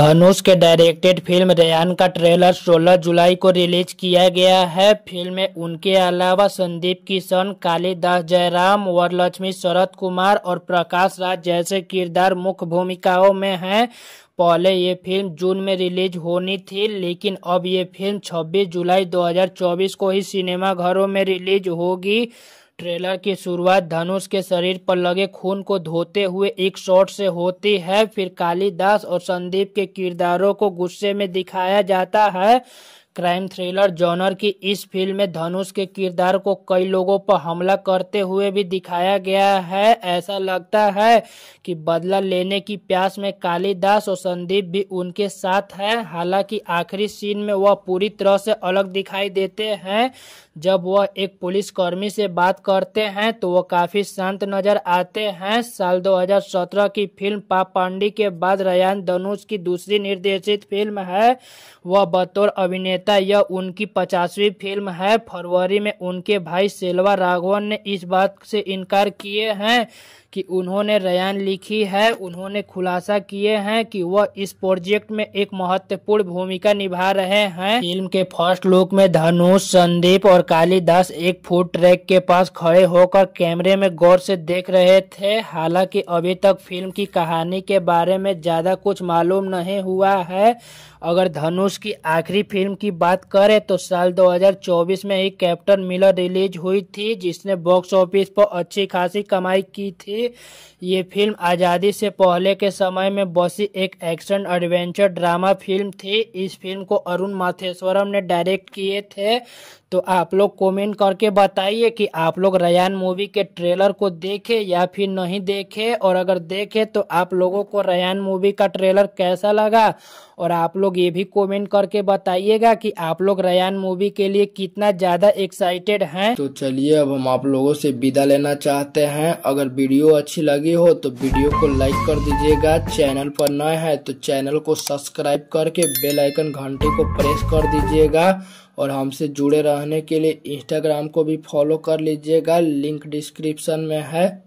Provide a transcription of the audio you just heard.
धनुष के directed film Rehan का trailer 16 जुलाई को रिलीज किया गया है फिल्म में उनके अलावा संदीप किशन कालीदास जयराम वरलक्ष्मी शरद कुमार और प्रकाश राज जैसे किरदार मुख्य भूमिकाओं में हैं पहले ये फिल्म जून में रिलीज होनी थी लेकिन अब ये फिल्म 26 जुलाई 2024 को ही सिनेमाघरों में रिलीज होगी ट्रेलर की शुरुआत धनुष के शरीर पर लगे खून को धोते हुए एक शॉट से होती है फिर कालिदास और संदीप के किरदारों को गुस्से में दिखाया जाता है क्राइम थ्रिलर जॉनर की इस फिल्म में धनुष के किरदार को कई लोगों पर हमला करते हुए भी दिखाया गया है ऐसा लगता है कि बदला लेने की प्यास में कालिदास और संदीप भी उनके साथ हैं हालांकि आखिरी सीन में वह पूरी तरह से अलग दिखाई देते हैं जब वह एक पुलिसकर्मी से बात करते हैं तो वह काफ़ी शांत नज़र आते हैं साल 2017 की फिल्म पाप पांडी के बाद रयान धनुष की दूसरी निर्देशित फिल्म है वह बतौर अभिनेता अभिनेता यह उनकी पचासवीं फिल्म है फरवरी में उनके भाई सेलवा राघवन ने इस बात से इनकार किए हैं कि उन्होंने रयान लिखी है उन्होंने खुलासा किए हैं कि वह इस प्रोजेक्ट में एक महत्वपूर्ण भूमिका निभा रहे हैं फिल्म के फर्स्ट लुक में धनुष संदीप और कालीदास एक फूड ट्रैक के पास खड़े होकर कैमरे में गौर से देख रहे थे हालांकि अभी तक फिल्म की कहानी के बारे में ज्यादा कुछ मालूम नहीं हुआ है अगर धनुष की आखिरी फिल्म की की बात करें तो साल 2024 में एक कैप्टन मिलर रिलीज हुई थी जिसने बॉक्स ऑफिस पर अच्छी खासी कमाई की थी ये फिल्म आज़ादी से पहले के समय में बसी एक एक्शन एडवेंचर ड्रामा फिल्म थी इस फिल्म को अरुण माथेश्वरम ने डायरेक्ट किए थे तो आप लोग कमेंट करके बताइए कि आप लोग रयान मूवी के ट्रेलर को देखे या फिर नहीं देखे और अगर देखे तो आप लोगों को रयान मूवी का ट्रेलर कैसा लगा और आप लोग ये भी कमेंट करके बताइएगा कि आप लोग रयान मूवी के लिए कितना ज्यादा एक्साइटेड हैं तो चलिए अब हम आप लोगों से विदा लेना चाहते हैं अगर वीडियो अच्छी लगी हो तो वीडियो को लाइक कर दीजिएगा चैनल पर नए हैं तो चैनल को सब्सक्राइब करके बेल आइकन घंटे को प्रेस कर दीजिएगा और हमसे जुड़े रहने के लिए इंस्टाग्राम को भी फॉलो कर लीजिएगा लिंक डिस्क्रिप्शन में है